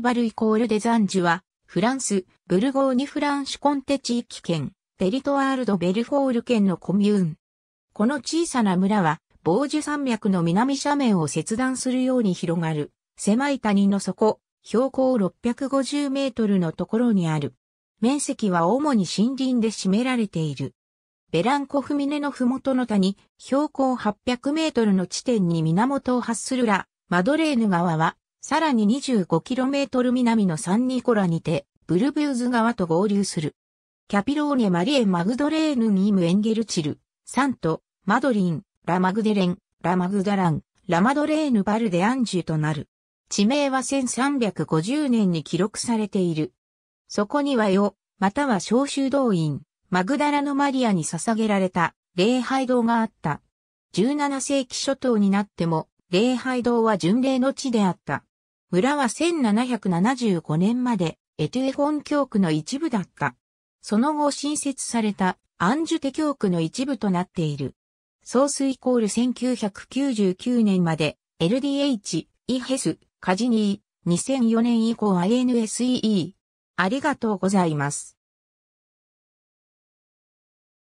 バルイコールデザンジュは、フランス、ブルゴーニュフランシュコンテ地域圏、ペリトワールド・ベルフォール県のコミューン。この小さな村は、ジュ山脈の南斜面を切断するように広がる、狭い谷の底、標高650メートルのところにある。面積は主に森林で占められている。ベランコフ峰の麓の谷、標高800メートルの地点に源を発するラ、マドレーヌ川は、さらに 25km 南のサンニコラにて、ブルブーズ川と合流する。キャピローネ・マリエ・マグドレーヌ・ニーム・エンゲルチル、サント、マドリン、ラ・マグデレン、ラ・マグダラン、ラマドレーヌ・バルデ・アンジュとなる。地名は1350年に記録されている。そこにはよ、または召集動員、マグダラのマリアに捧げられた礼拝堂があった。17世紀初頭になっても、礼拝堂は巡礼の地であった。村は1775年までエトゥエフォン教区の一部だった。その後新設されたアンジュテ教区の一部となっている。ソースイコール1999年まで LDH、イヘス、カジニー、2004年以降 INSEE。ありがとうございます。